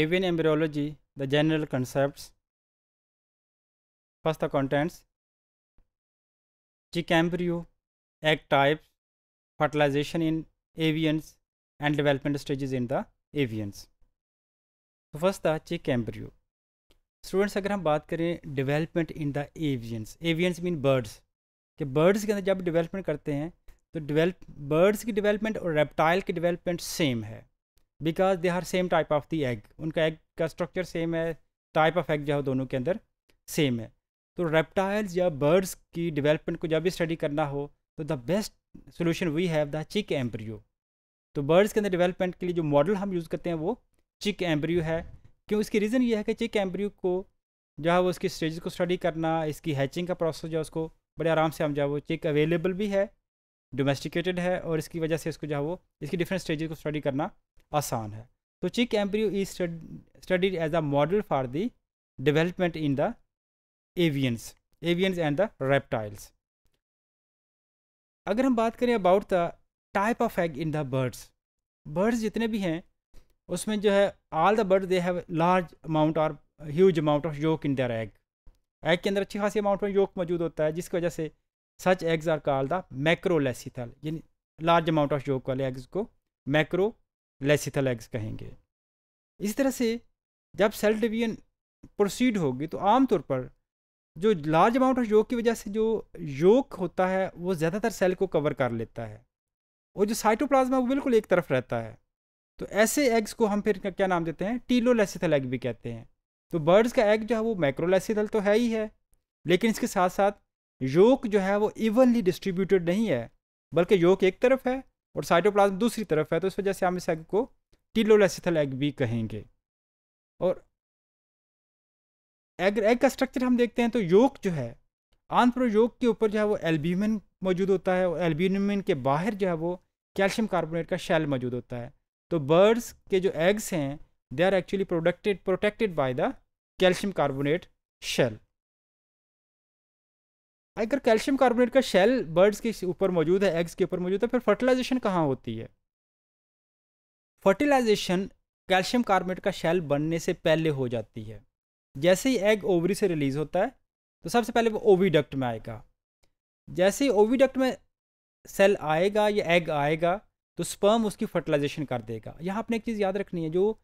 Avian embryology, the general concepts. First, the contents chick embryo, egg types, fertilization in avians, and development stages in the avians. So, first, the chick embryo. Students अगर हम बात करें development in the avians avians mean birds कि birds के अंदर जब development करते हैं तो डेवलप बर्ड्स की डेवलपमेंट और रेप्टाइल की डेवलपमेंट सेम है because they are same type of the egg उनका एग का स्ट्रक्चर सेम है टाइप ऑफ एग जो है दोनों के अंदर सेम है तो रेप्टाइल्स या बर्ड्स की डेवलपमेंट को जब भी स्टडी करना हो तो the best solution we have the chick embryo तो बर्ड्स के अंदर डेवलपमेंट के लिए जो मॉडल हम यूज़ करते हैं वो चिक एम्ब्रियो है क्यों इसकी रीज़न ये है कि चिक एम्ब्रियो को जो है वो उसकी स्टेज को स्टडी करना इसकी हैचिंग का प्रोसेस जो है उसको बड़े आराम से हम जो है वो चिक अवेलेबल भी है डोमेस्टिकेटेड है और इसकी वजह से इसको जो है वो इसकी डिफरेंट स्टेजेस को स्टडी करना आसान है तो chick embryo is studied as a model for the development in the avians avians and the reptiles अगर हम बात करें about the type of egg in the birds birds जितने भी हैं उसमें जो है all the bird they have large amount और huge amount of yolk in their egg egg के अंदर अच्छी खासी अमाउंट में योक मौजूद होता है जिसकी वजह से such eggs are called the macrolacithal यानी लार्ज अमाउंट ऑफ योक वाले एग्स को मैक्रोलेसिथल एग्स कहेंगे इस तरह से जब सेल डिवीजन प्रोसीड होगी तो आमतौर पर जो लार्ज अमाउंट ऑफ योक की वजह से जो योक होता है वो ज़्यादातर सेल को कवर कर लेता है और जो साइटोप्लाज्मा वो बिल्कुल एक तरफ रहता है तो ऐसे एग्स को हम फिर क्या नाम देते हैं टीलोलेसिथल एग भी कहते हैं तो बर्ड्स का एग जो है वो मैक्रोलेसिथल तो है ही है लेकिन इसके साथ साथ योक जो है वो इवनली डिस्ट्रीब्यूटेड नहीं है बल्कि योक एक तरफ है और साइटोप्लाज्म दूसरी तरफ है तो इस वजह से हम इस एग को टीलोलेसिथल एग भी कहेंगे और एग एग का स्ट्रक्चर हम देखते हैं तो योक जो है आंध्र योक के ऊपर जो है वो एल्ब्यूमिन मौजूद होता है और एल्ब्यूमिन के बाहर जो है वो कैल्शियम कार्बोनेट का शैल मौजूद होता है तो बर्ड्स के जो एग्स हैं they are actually producted protected by the calcium carbonate shell अगर कैल्शियम कार्बोनेट का शेल बर्ड्स के ऊपर मौजूद है एग्स के ऊपर मौजूद है फिर फर्टिलाइजेशन कहाँ होती है फर्टिलाइजेशन कैल्शियम कार्बोनेट का शेल बनने से पहले हो जाती है जैसे ही एग ओवरी से रिलीज होता है तो सबसे पहले वो ओविडक्ट में आएगा जैसे ही ओविडक्ट में सेल आएगा या एग आएगा तो स्पर्म उसकी फर्टिलाइजेशन कर देगा यहाँ आपने एक चीज़ याद रखनी है जो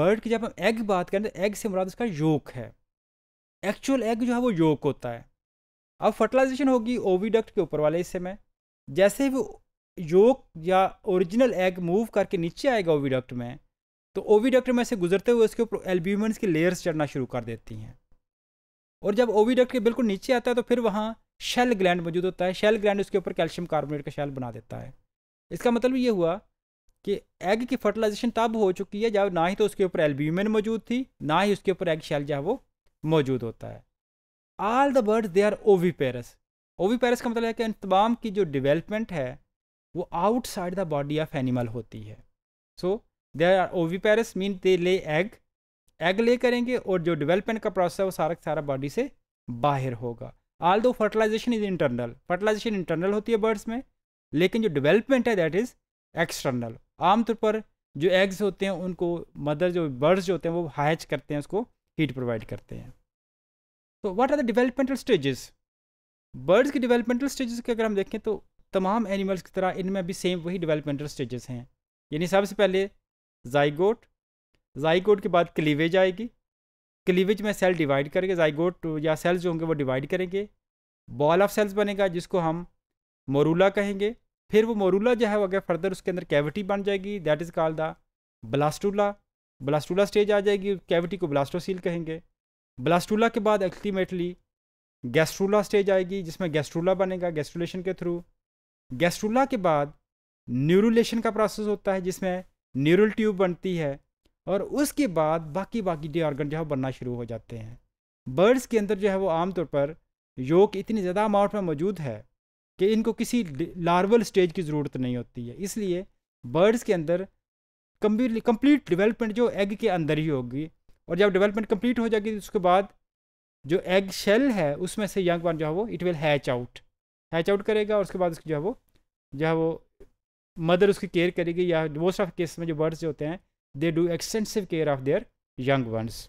बर्ड की जब हम एग बात करें तो एग से मुराद उसका योक है एक्चुअल एग जो है वो योक होता है अब फर्टिलाइजेशन होगी ओवीडक्ट के ऊपर वाले हिस्से में जैसे ही वो योक या ओरिजिनल एग मूव करके नीचे आएगा ओविडक्ट में तो ओविडक्ट में से गुजरते हुए उसके ऊपर एल्ब्यूमेंट्स की लेयर्स चढ़ना शुरू कर देती हैं और जब ओविडक्ट के बिल्कुल नीचे आता है तो फिर वहाँ शेल ग्लैंड मौजूद होता है शेल ग्लैंड उसके ऊपर कैल्शियम कार्बोनेट का शेल बना देता है इसका मतलब ये हुआ कि एग की फर्टिलाइजेशन तब हो चुकी है जब ना ही तो उसके ऊपर एल्ब्यूमिन मौजूद थी ना ही उसके ऊपर एग शेल जो है वो मौजूद होता है all the birds they are oviparous ओवी पेरस का मतलब है कि इन तमाम की जो डिवेलपमेंट है वो outside the body of animal होती है सो दे आर ओवी पेरस मीन दे ले एग एग ले करेंगे और जो डिवेलपमेंट का प्रोसेस है वो सारा सारा बॉडी से बाहर होगा although fertilization is internal fertilization internal होती है बर्ड्स में लेकिन जो डिवेलपमेंट है दैट इज़ एक्सटर्नल आमतौर पर जो एग्स होते हैं उनको मदर जो बर्ड्स जो होते हैं वो हैच करते हैं उसको हीट प्रोवाइड करते हैं तो what are the developmental stages birds की डेवलपमेंटल स्टेजेस की अगर हम देखें तो तमाम एनिमल्स की तरह इनमें भी सेम वही डिवेलपमेंटल स्टेजेस हैं यानी सबसे पहले जाइगोट जाइगोट के बाद क्लीवेज आएगी क्लीवेज में सेल डिवाइड करेंगे जाइगोट या सेल्स जो होंगे वो डिवाइड करेंगे बॉल ऑफ सेल्स बनेगा जिसको हम मोरूला कहेंगे फिर वो मोरूला जो है वो अगर फर्दर उसके अंदर कैविटी बन जाएगी that is called the blastula blastula stage आ जाएगी कैविटी को ब्लास्टोसील कहेंगे ब्लास्टूला के बाद अल्टीमेटली गैस्ट्रूला स्टेज आएगी जिसमें गैस्ट्रूला बनेगा गैस्ट्रुलेशन के थ्रू गैस्ट्रूला के बाद न्यूरुलेशन का प्रोसेस होता है जिसमें न्यूरल ट्यूब बनती है और उसके बाद बाकी बाकी जो ऑर्गन जो है बनना शुरू हो जाते हैं बर्ड्स के अंदर जो है वो आमतौर पर योग इतनी ज़्यादा अमाउंट में मौजूद है कि इनको किसी लार्वल स्टेज की ज़रूरत नहीं होती है इसलिए बर्ड्स के अंदर कम्प्लीट डिवेलपमेंट जो एग के अंदर ही होगी और जब डेवलपमेंट कंप्लीट हो जाएगी तो उसके बाद जो एग शेल है उसमें से यंग वन जो है वो it will hatch out hatch out करेगा और उसके बाद उसकी जो है वो जो है वो मदर उसकी केयर करेगी या मोस्ट ऑफ केस में जो बर्ड्स जो होते हैं they do extensive care of their young once